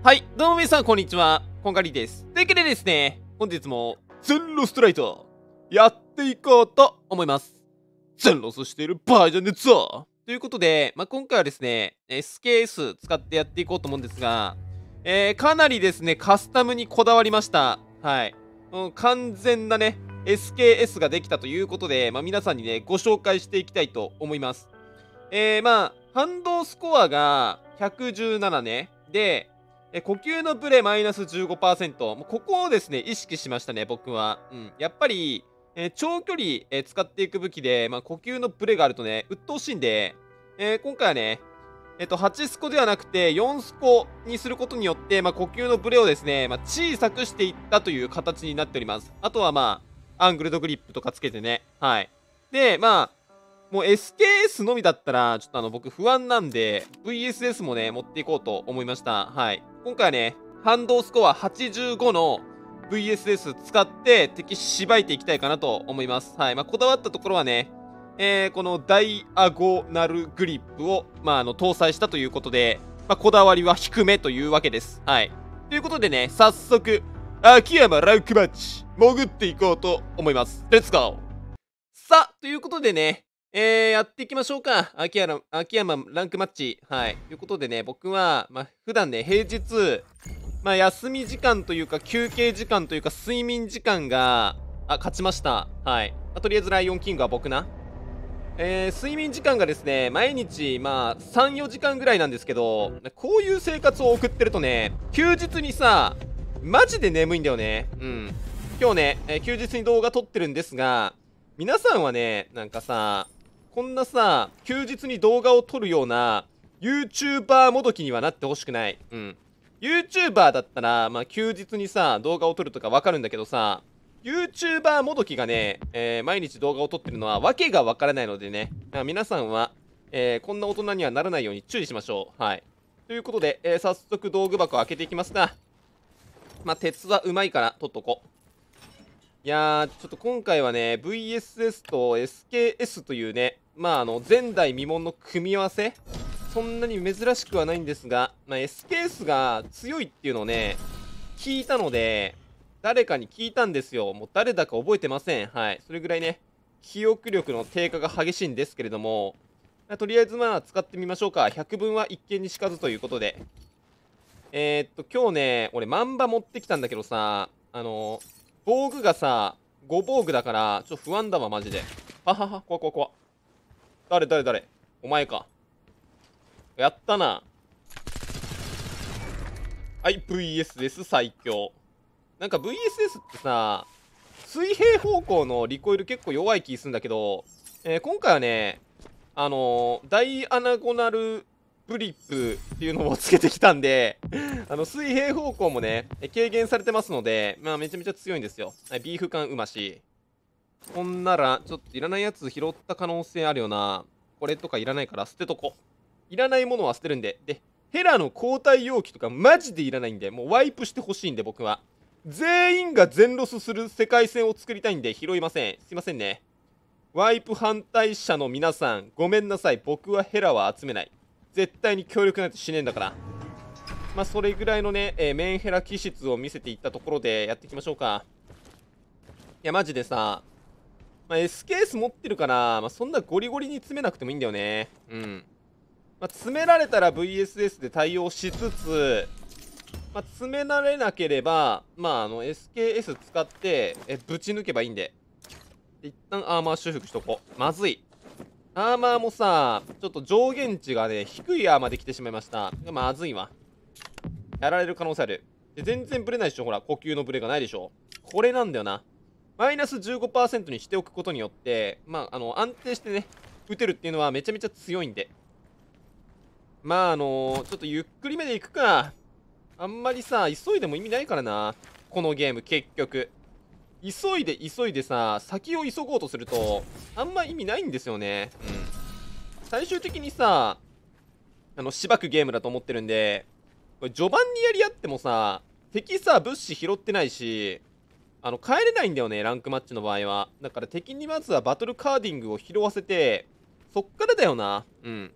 はい、どうも皆さん、こんにちは。こんがりです。というわけでですね、本日も、全ロストライト、やっていこうと思います。全ロスしている場合じゃねえぞということで、まあ、今回はですね、SKS 使ってやっていこうと思うんですが、えー、かなりですね、カスタムにこだわりました。はい。うん、完全なね、SKS ができたということで、まあ、皆さんにね、ご紹介していきたいと思います。えー、まあ、反動スコアが117ね。で、え呼吸のブレマイナス15%。ここをですね、意識しましたね、僕は。うん。やっぱり、え長距離、え使っていく武器で、まあ、呼吸のブレがあるとね、鬱陶しいんで、えー、今回はね、えっと、8スコではなくて4スコにすることによって、まあ、呼吸のブレをですね、まあ、小さくしていったという形になっております。あとはまあ、アングルドグリップとかつけてね。はい。で、まあ、もう SKS のみだったら、ちょっとあの、僕不安なんで、VSS もね、持っていこうと思いました。はい。今回はね、反動スコア85の VSS 使って敵しばいていきたいかなと思います。はい。まあ、こだわったところはね、えー、このダイアゴナルグリップを、まあ、あの、搭載したということで、まあ、こだわりは低めというわけです。はい。ということでね、早速、秋山ランクマッチ、潜っていこうと思います。レッツゴーさあ、ということでね、えー、やっていきましょうか。秋山、秋山ランクマッチ。はい。ということでね、僕は、まあ、普段ね、平日、まあ、休み時間というか、休憩時間というか、睡眠時間が、あ、勝ちました。はい。あとりあえず、ライオンキングは僕な。えー、睡眠時間がですね、毎日、まあ、3、4時間ぐらいなんですけど、こういう生活を送ってるとね、休日にさ、マジで眠いんだよね。うん。今日ね、えー、休日に動画撮ってるんですが、皆さんはね、なんかさ、こんなさ、休日に動画を撮るような、YouTuber もどきにはなってほしくない。うん。YouTuber だったら、まあ、休日にさ、動画を撮るとかわかるんだけどさ、YouTuber もどきがね、えー、毎日動画を撮ってるのは訳がわからないのでね、皆さんは、えー、こんな大人にはならないように注意しましょう。はい。ということで、えー、早速道具箱開けていきますが、まあ、鉄はうまいから取っとこう。いやー、ちょっと今回はね、VSS と SKS というね、まああの前代未聞の組み合わせそんなに珍しくはないんですが、まあ、S ケースが強いっていうのをね聞いたので誰かに聞いたんですよもう誰だか覚えてませんはいそれぐらいね記憶力の低下が激しいんですけれどもとりあえずまあ使ってみましょうか100分は一見にしかずということでえー、っと今日ね俺マンバ持ってきたんだけどさあの防具がさ5防具だからちょっと不安だわマジであはは怖怖怖誰誰誰お前か。やったな。はい、VS です、最強。なんか VSS ってさ、水平方向のリコイル結構弱い気するんだけど、えー、今回はね、あのー、ダイアナゴナルブリップっていうのをつけてきたんで、あの、水平方向もね、軽減されてますので、まあ、めちゃめちゃ強いんですよ。ビーフ缶うまし。ほんなら、ちょっといらないやつ拾った可能性あるよな。これとかいらないから捨てとこ。いらないものは捨てるんで。で、ヘラの交代容器とかマジでいらないんで、もうワイプしてほしいんで、僕は。全員が全ロスする世界線を作りたいんで拾いません。すいませんね。ワイプ反対者の皆さん、ごめんなさい。僕はヘラは集めない。絶対に強力なんてしねえんだから。まあ、それぐらいのね、えー、メンヘラ気質を見せていったところでやっていきましょうか。いや、マジでさ、まあ、S ケース持ってるから、まあ、そんなゴリゴリに詰めなくてもいいんだよね。うん。まあ、詰められたら VSS で対応しつつ、まあ、詰められなければ、まあ、あの、SKS 使って、え、ぶち抜けばいいんで。一旦アーマー修復しとこう。まずい。アーマーもさ、ちょっと上限値がね、低いアーマーで来てしまいました。まずいわ。やられる可能性ある。で、全然ブレないでしょ、ほら。呼吸のブレがないでしょ。これなんだよな。マイナス15%にしておくことによって、まあ、あの、安定してね、打てるっていうのはめちゃめちゃ強いんで。まあ、あのー、ちょっとゆっくりめでいくか。あんまりさ、急いでも意味ないからな。このゲーム、結局。急いで急いでさ、先を急ごうとすると、あんま意味ないんですよね。うん。最終的にさ、あの、しばくゲームだと思ってるんで、これ序盤にやり合ってもさ、敵さ、物資拾ってないし、あの、帰れないんだよね、ランクマッチの場合は。だから敵にまずはバトルカーディングを拾わせて、そっからだよな。うん。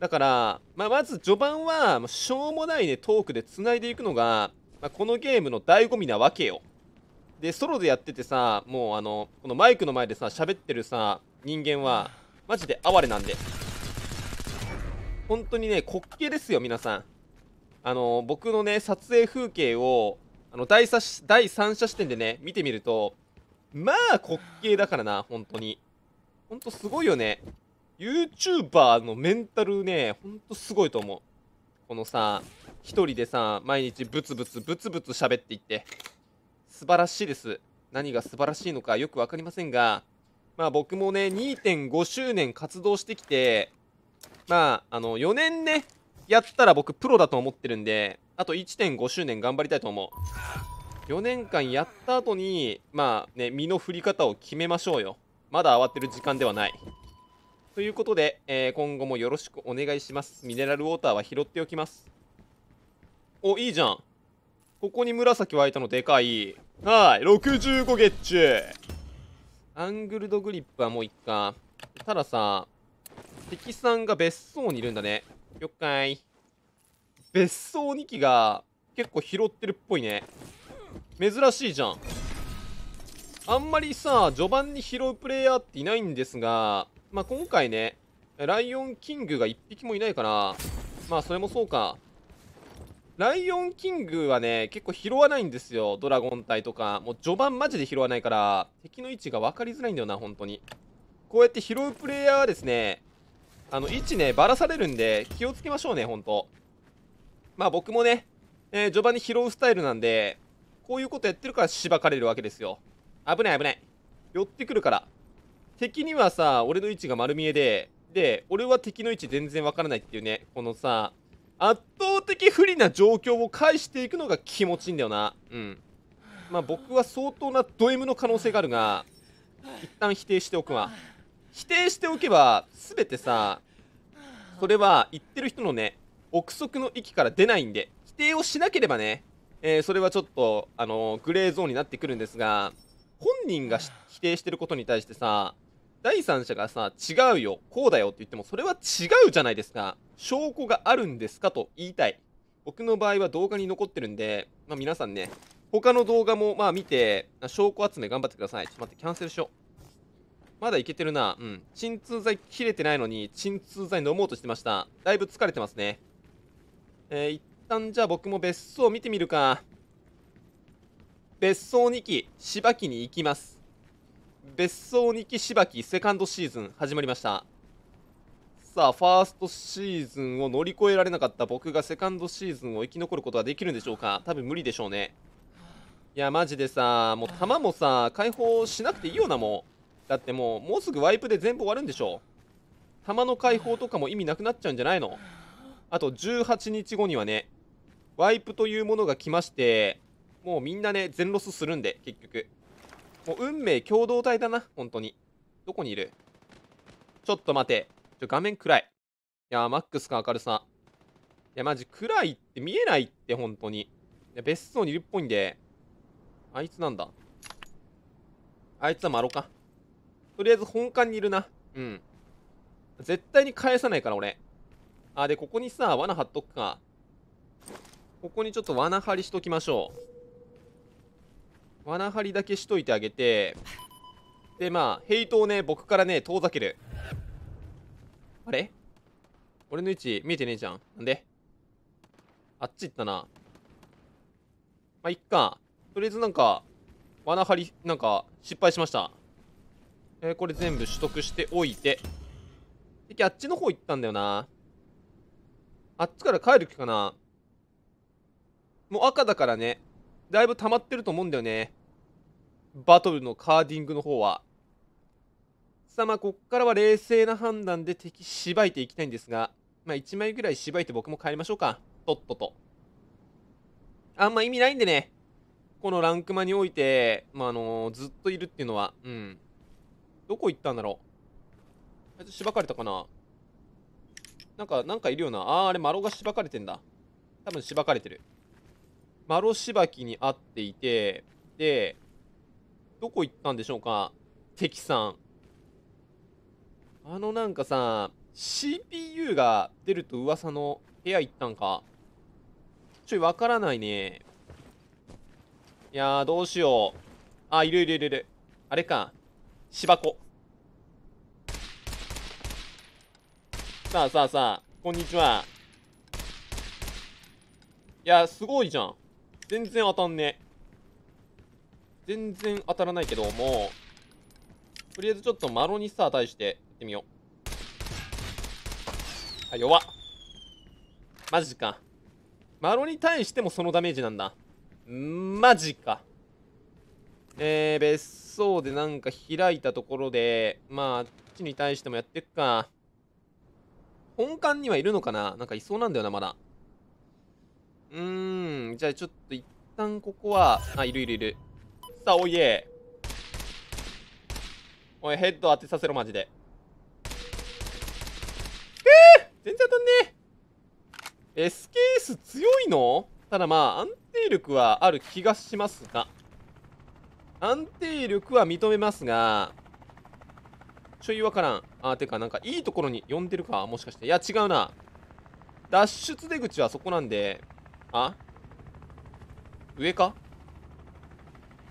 だから、まあ、まず序盤は、しょうもないね、トークで繋いでいくのが、まあ、このゲームの醍醐味なわけよ。で、ソロでやっててさ、もうあの、このマイクの前でさ、喋ってるさ、人間は、マジで哀れなんで。本当にね、滑稽ですよ、皆さん。あの、僕のね、撮影風景を、あの第第三者視点でね、見てみると、まあ滑稽だからな、本当に。ほんとすごいよね。YouTuber のメンタルね、ほんとすごいと思う。このさ、一人でさ、毎日ブツブツブツブツ喋っていって、素晴らしいです。何が素晴らしいのかよくわかりませんが、まあ僕もね、2.5周年活動してきて、まあ、あの、4年ね、やったら僕プロだと思ってるんで、あと1.5周年頑張りたいと思う。4年間やった後に、まあね、身の振り方を決めましょうよ。まだ慌てる時間ではない。ということで、えー、今後もよろしくお願いします。ミネラルウォーターは拾っておきます。お、いいじゃん。ここに紫湧いたのでかい。はい、65ゲッチュアングルドグリップはもういっか。たださ、敵さんが別荘にいるんだね。了解。別荘2機が結構拾ってるっぽいね。珍しいじゃん。あんまりさ、序盤に拾うプレイヤーっていないんですが、まあ、今回ね、ライオンキングが1匹もいないから、まあ、それもそうか。ライオンキングはね、結構拾わないんですよ。ドラゴン隊とか。もう序盤マジで拾わないから、敵の位置が分かりづらいんだよな、本当に。こうやって拾うプレイヤーはですね、あの、位置ね、ばらされるんで、気をつけましょうね、ほんと。まあ僕もね、えー、序盤に拾うスタイルなんで、こういうことやってるからしばかれるわけですよ。危ない危ない。寄ってくるから。敵にはさ、俺の位置が丸見えで、で、俺は敵の位置全然わからないっていうね、このさ、圧倒的不利な状況を返していくのが気持ちいいんだよな。うん。まあ僕は相当なド M の可能性があるが、一旦否定しておくわ。否定しておけば、全てさ、それは言ってる人のね、憶測の域から出ないんで、否定をしなければね、えー、それはちょっと、あのー、グレーゾーンになってくるんですが、本人が否定してることに対してさ、第三者がさ、違うよ、こうだよって言っても、それは違うじゃないですか。証拠があるんですかと言いたい。僕の場合は動画に残ってるんで、まあ、皆さんね、他の動画もまあ見て、証拠集め頑張ってください。ちょっと待って、キャンセルしよう。まだいけてるな。うん。鎮痛剤切れてないのに、鎮痛剤飲もうとしてました。だいぶ疲れてますね。えー、一旦じゃあ僕も別荘見てみるか。別荘2期、しばきに行きます。別荘2期しばき、セカンドシーズン始まりました。さあ、ファーストシーズンを乗り越えられなかった僕がセカンドシーズンを生き残ることはできるんでしょうか多分無理でしょうね。いや、マジでさ、もう弾もさ、解放しなくていいよな、もう。だってもう、もうすぐワイプで全部終わるんでしょ。弾の解放とかも意味なくなっちゃうんじゃないのあと18日後にはね、ワイプというものが来まして、もうみんなね、全ロスするんで、結局。もう運命共同体だな、本当に。どこにいるちょっと待て。ちょ、画面暗い。いやー、マックスか明るさ。いや、マジ暗いって見えないって、本当に。いや、別荘にいるっぽいんで。あいつなんだ。あいつはマロか。とりあえず本館にいるな。うん。絶対に返さないから、俺。あ、で、ここにさ、罠貼っとくか。ここにちょっと罠張りしときましょう。罠張りだけしといてあげて、で、まあ、ヘイトをね、僕からね、遠ざける。あれ俺の位置見えてねえじゃん。なんであっち行ったな。まあ、いっか。とりあえずなんか、罠張り、なんか、失敗しました。えー、これ全部取得しておいて。で、あっちの方行ったんだよな。あっちから帰る気かなもう赤だからね、だいぶ溜まってると思うんだよね。バトルのカーディングの方は。さあまあ、こっからは冷静な判断で敵しばいていきたいんですが、まあ1枚ぐらいしばいて僕も帰りましょうか。とっとと。あんま意味ないんでね、このランクマにおいて、まあ、あのー、ずっといるっていうのは、うん。どこ行ったんだろうあいつしばかれたかななんか、なんかいるよな。あー、あれ、マロがしばかれてんだ。多分しばかれてる。マロしばきに会っていて、で、どこ行ったんでしょうか敵さん。あのなんかさ、CPU が出ると噂の部屋行ったんか。ちょいわからないね。いやー、どうしよう。あ、いるいるいるいる。あれか。芝子。さあさあさあ、こんにちは。いや、すごいじゃん。全然当たんね。全然当たらないけど、もう、とりあえずちょっとマロニスター対してやってみよう。あ、弱っ。マジか。マロに対してもそのダメージなんだ。マジか。えー、別荘でなんか開いたところで、まあ、あっちに対してもやってっか。本館にはいるのかななんかいそうなんだよな、まだ。うーん、じゃあちょっと一旦ここは、あ、いるいるいる。さあ、おいえ。おい、ヘッド当てさせろ、マジで。えー、全然当たんねえ。SKS 強いのただまあ、安定力はある気がしますが。安定力は認めますが、ちょいわからん。あ、てか、なんかいいところに呼んでるかもしかして。いや、違うな。脱出出口はそこなんで、あ上か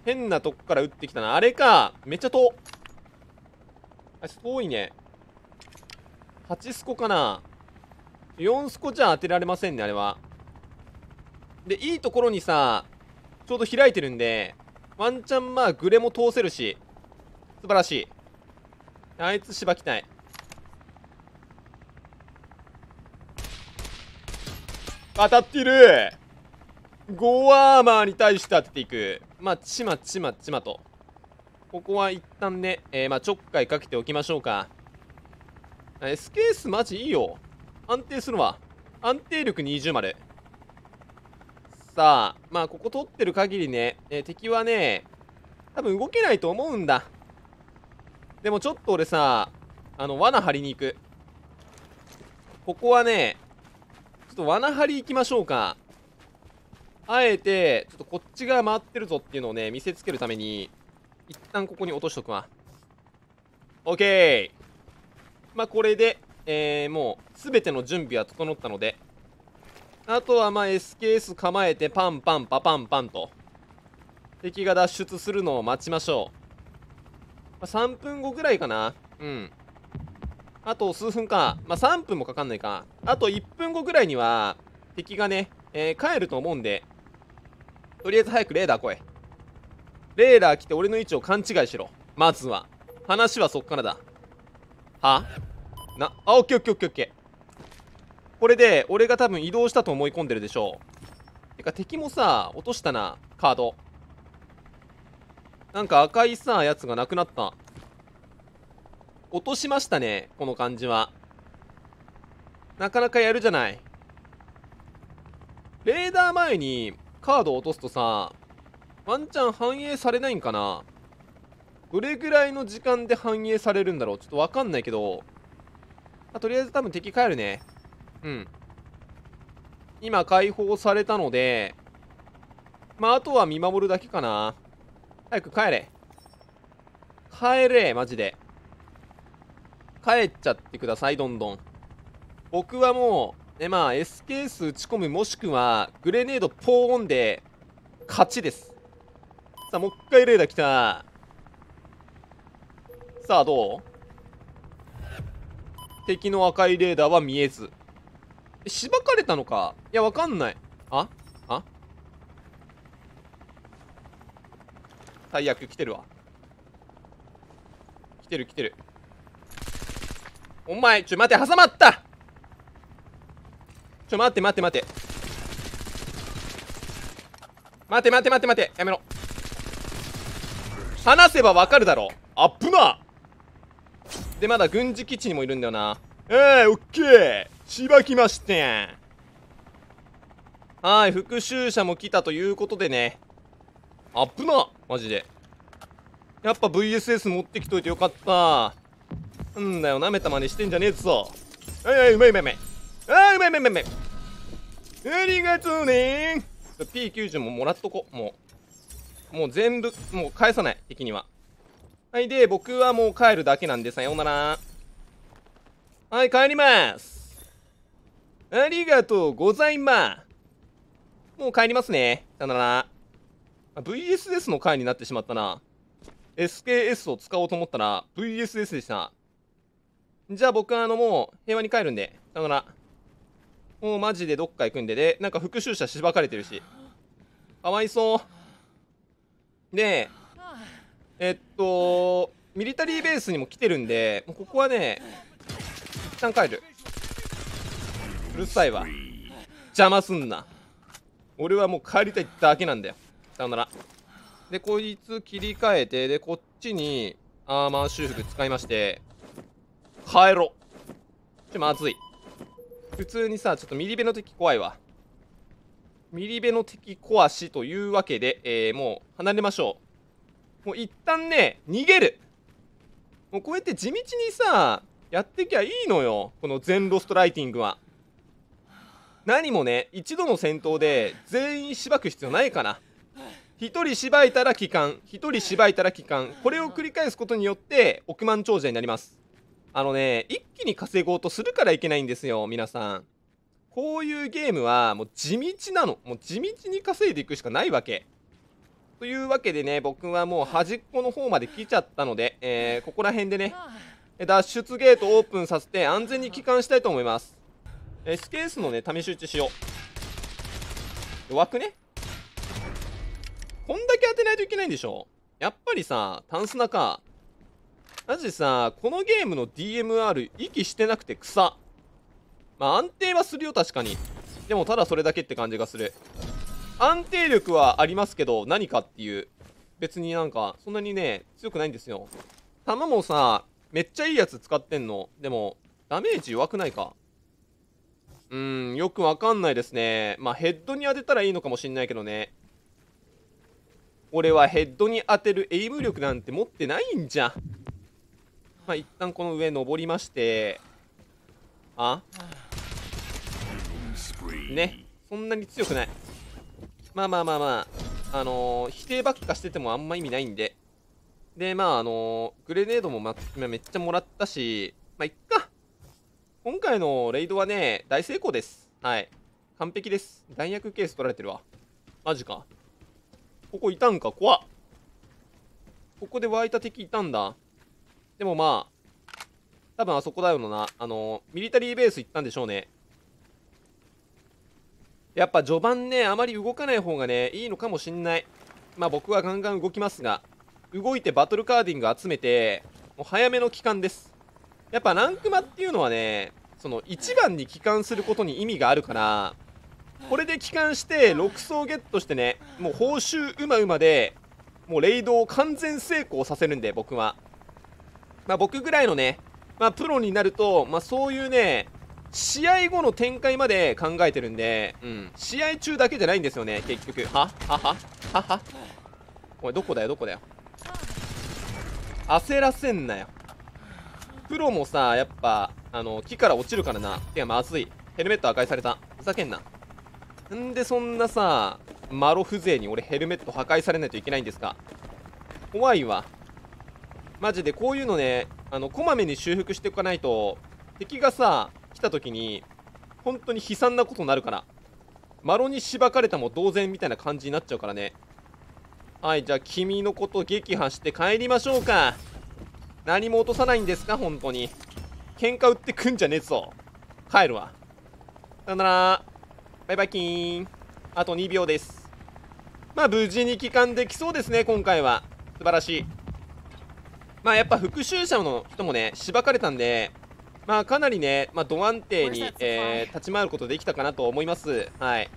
変なとこから撃ってきたな。あれか。めっちゃ遠。あ、遠いね。8スコかな。4スコじゃ当てられませんね、あれは。で、いいところにさ、ちょうど開いてるんで、ワンチャンまあ、グレも通せるし、素晴らしい。あいつ芝きない。当たってるゴーアーマーに対して当てていく。まあ、ちまちまちまと。ここは一旦ね、えー、まあ、ちょっかいかけておきましょうか。S ケースマジいいよ。安定するわ。安定力20丸さあ、まあ、ここ取ってる限りね、えー、敵はね、多分動けないと思うんだ。でもちょっと俺さ、あの、罠張りに行く。ここはね、ちょっと罠張り行きましょうか。あえて、ちょっとこっちが回ってるぞっていうのをね、見せつけるために、一旦ここに落としとくわ。OK! まあ、これで、えー、もう、すべての準備は整ったので、あとはまあ SKS 構えてパンパンパパンパンと敵が脱出するのを待ちましょう3分後ぐらいかな。うん。あと数分か。まあ、3分もかかんないか。あと1分後ぐらいには、敵がね、えー、帰ると思うんで、とりあえず早くレーダー来い。レーダー来て俺の位置を勘違いしろ。まずは。話はそっからだ。はな、あ、オッケーオッケーオッケーオッケー。これで、俺が多分移動したと思い込んでるでしょう。てか敵もさ、落としたな、カード。なんか赤いさ、やつがなくなった。落としましたね、この感じは。なかなかやるじゃない。レーダー前にカードを落とすとさ、ワンチャン反映されないんかなどれぐらいの時間で反映されるんだろうちょっとわかんないけど、あ、とりあえず多分敵帰るね。うん。今解放されたので、まあ、あとは見守るだけかな。早く帰れ。帰れ、マジで。帰っちゃってください、どんどん。僕はもう、ね、まあ、SK s 打ち込む、もしくは、グレネードポーンで、勝ちです。さあ、もう一回レーダー来た。さあ、どう敵の赤いレーダーは見えず。しばかれたのかいや、わかんない。あ最悪来てるわ来てる来てるお前ちょ待って挟まったちょ待って待って待って待て待て待て待てやめろ話せばわかるだろアップなでまだ軍事基地にもいるんだよなええー、オッケーしばきましてはい復讐者も来たということでねアップなマジで。やっぱ VSS 持ってきといてよかった。なんだよ、舐めた真似してんじゃねえぞ。はいはい、うまいうまいうまい。ああ、うまいうまいうまいうまい。ありがとうねー。P90 ももらっとこ、もう。もう全部、もう返さない、敵には。はい、で、僕はもう帰るだけなんで、さようなら。はい、帰ります。ありがとうございます。もう帰りますね。さよなら。VSS の回になってしまったな。SKS を使おうと思ったら VSS でした。じゃあ僕はあのもう平和に帰るんで、さよなら。もうマジでどっか行くんで、で、なんか復讐者しばかれてるし。かわいそう。で、えっと、ミリタリーベースにも来てるんで、もうここはね、一旦帰る。うるさいわ。邪魔すんな。俺はもう帰りたいだけなんだよ。さよなら。で、こいつ切り替えて、で、こっちにアーマー修復使いまして、帰ろ。ちょ、まずい。普通にさ、ちょっとミリベの敵怖いわ。ミリベの敵壊しというわけで、えー、もう離れましょう。もう一旦ね、逃げる。もうこうやって地道にさ、やってきゃいいのよ。この全ロストライティングは。何もね、一度の戦闘で全員しばく必要ないかな。一人芝居いたら帰還一人芝居いたら帰還これを繰り返すことによって億万長者になりますあのね一気に稼ごうとするからいけないんですよ皆さんこういうゲームはもう地道なのもう地道に稼いでいくしかないわけというわけでね僕はもう端っこの方まで来ちゃったので、えー、ここら辺でね脱出ゲートオープンさせて安全に帰還したいと思います S ケースのね試し撃ちしよう枠ねこんだけ当てないといけないんでしょやっぱりさ、タンスナか。マジさ、このゲームの DMR、息してなくて草。まあ安定はするよ、確かに。でもただそれだけって感じがする。安定力はありますけど、何かっていう。別になんか、そんなにね、強くないんですよ。弾もさ、めっちゃいいやつ使ってんの。でも、ダメージ弱くないか。うーん、よくわかんないですね。まあヘッドに当てたらいいのかもしんないけどね。俺はヘッドに当てるエイム力なんて持ってないんじゃんまあ一旦この上登りましてあねそんなに強くないまあまあまあまああのー、否定ばっかしててもあんま意味ないんででまああのー、グレネードも、ま、めっちゃもらったしまあいっか今回のレイドはね大成功ですはい完璧です弾薬ケース取られてるわマジかここいたんか怖っここで湧いた敵いたんだでもまあ多分あそこだよなあのミリタリーベース行ったんでしょうねやっぱ序盤ねあまり動かない方がねいいのかもしんないまあ僕はガンガン動きますが動いてバトルカーディング集めてもう早めの帰還ですやっぱランクマっていうのはねその1番に帰還することに意味があるからこれで帰還して6層ゲットしてねもう報酬うまうまでもうレイドを完全成功させるんで僕はまあ僕ぐらいのねまあプロになるとまあそういうね試合後の展開まで考えてるんで、うん。試合中だけじゃないんですよね、結局。はははははおい、どこだよ、どこだよ。焦らせんなよ。プロもさ、やっぱ、あの、木から落ちるからな。いや、まずい。ヘルメット破壊された。ふざけんな。なんでそんなさ、マロ風情に俺ヘルメット破壊されないといけないんですか。怖いわ。マジでこういうのね、あの、こまめに修復しておかないと、敵がさ、来た時に、本当に悲惨なことになるから。マロにしばかれたも同然みたいな感じになっちゃうからね。はい、じゃあ君のこと撃破して帰りましょうか。何も落とさないんですか本当に。喧嘩売ってくんじゃねえぞ。帰るわ。さよなら。バイバイキーン。あと2秒です。まあ、無事に帰還できそうですね、今回は。素晴らしい。まあ、やっぱ復讐者の人もね、しばかれたんで、まあ、かなりね、まあ、ど安定に、えー、立ち回ることできたかなと思います。はい。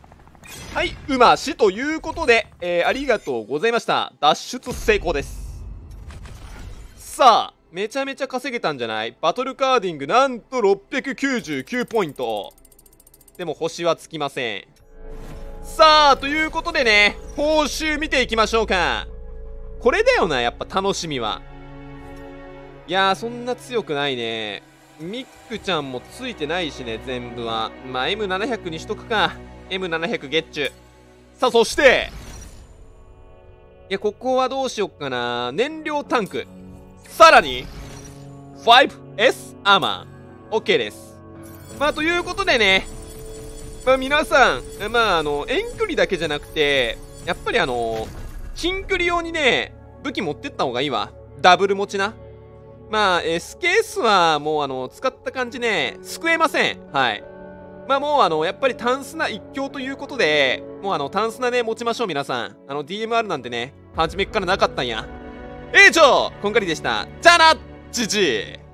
はい、馬死ということで、えー、ありがとうございました。脱出成功です。さあ、めちゃめちゃ稼げたんじゃないバトルカーディング、なんと699ポイント。でも星はつきません。さあ、ということでね、報酬見ていきましょうか。これだよな、やっぱ楽しみは。いやー、そんな強くないね。ミックちゃんもついてないしね、全部は。まあ、M700 にしとくか。M700 ゲッチュ。さあ、そして、いや、ここはどうしよっかな。燃料タンク。さらに、5S アーマー。OK です。まあ、ということでね、ま皆さん、まあ、あの、遠距離だけじゃなくて、やっぱりあの、近距離用にね、武器持ってった方がいいわ。ダブル持ちな。まあ、SKS はもうあの、使った感じね、救えません。はい。まあもうあの、やっぱりタンスナ一強ということで、もうあの、タンスナね、持ちましょう皆さん。あの、DMR なんてね、初めっからなかったんや。以上、こんがりでした。じゃあな、じじい。